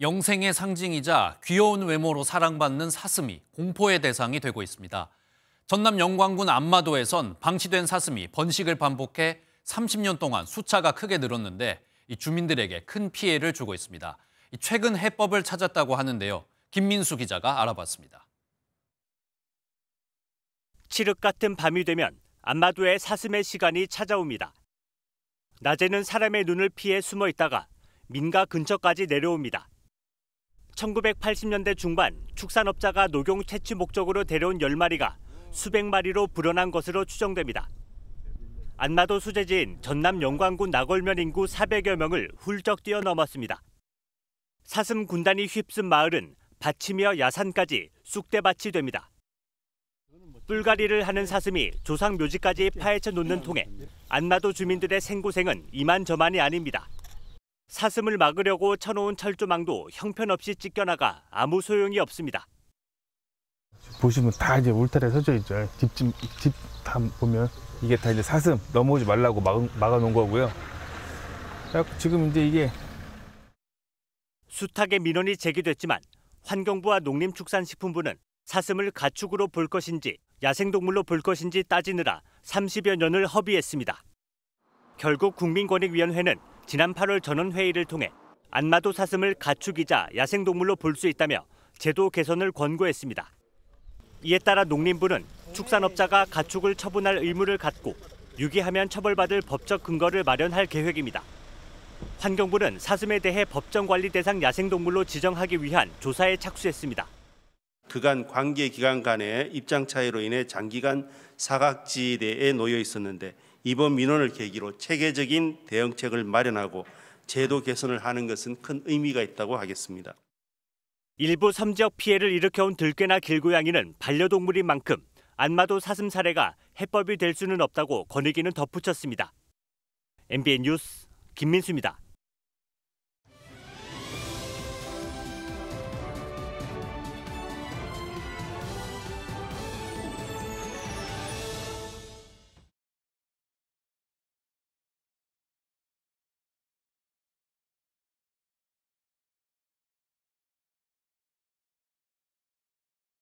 영생의 상징이자 귀여운 외모로 사랑받는 사슴이 공포의 대상이 되고 있습니다. 전남 영광군 안마도에선 방치된 사슴이 번식을 반복해 30년 동안 수차가 크게 늘었는데 주민들에게 큰 피해를 주고 있습니다. 최근 해법을 찾았다고 하는데요. 김민수 기자가 알아봤습니다. 칠흑 같은 밤이 되면 안마도에 사슴의 시간이 찾아옵니다. 낮에는 사람의 눈을 피해 숨어 있다가 민가 근처까지 내려옵니다. 1980년대 중반 축산업자가 녹용 채취 목적으로 데려온 10마리가 수백 마리로 불어난 것으로 추정됩니다. 안마도 수재지인 전남 영광군 나골면 인구 400여 명을 훌쩍 뛰어넘었습니다. 사슴 군단이 휩쓴 마을은 밭이며 야산까지 쑥대밭이 됩니다. 뿔갈이를 하는 사슴이 조상 묘지까지 파헤쳐 놓는 통에 안마도 주민들의 생고생은 이만저만이 아닙니다. 사슴을 막으려고 쳐놓은 철조망도 형편없이 찢겨나가 아무 소용이 없습니다. 보시면 다 이제 울타리에 서져 있죠. 집집다 보면 이게 다 이제 사슴 넘어오지 말라고 막, 막아놓은 거고요. 지금 이제 이게 수탉의 민원이 제기됐지만 환경부와 농림축산식품부는 사슴을 가축으로 볼 것인지 야생동물로 볼 것인지 따지느라 30여 년을 허비했습니다. 결국 국민권익위원회는 지난 8월 전원회의를 통해 안마도 사슴을 가축이자 야생동물로 볼 수 있다며 제도 개선을 권고했습니다. 이에 따라 농림부는 축산업자가 가축을 처분할 의무를 갖고 유기하면 처벌받을 법적 근거를 마련할 계획입니다. 환경부는 사슴에 대해 법정 관리 대상 야생동물로 지정하기 위한 조사에 착수했습니다. 그간 관계 기관 간의 입장 차이로 인해 장기간 사각지대에 놓여 있었는데 이번 민원을 계기로 체계적인 대응책을 마련하고 제도 개선을 하는 것은 큰 의미가 있다고 하겠습니다. 일부 섬지역 피해를 일으켜온 들깨나 길고양이는 반려동물인 만큼 안마도 사슴 사례가 해법이 될 수는 없다고 권익위는 덧붙였습니다. MBN 뉴스 김민수입니다.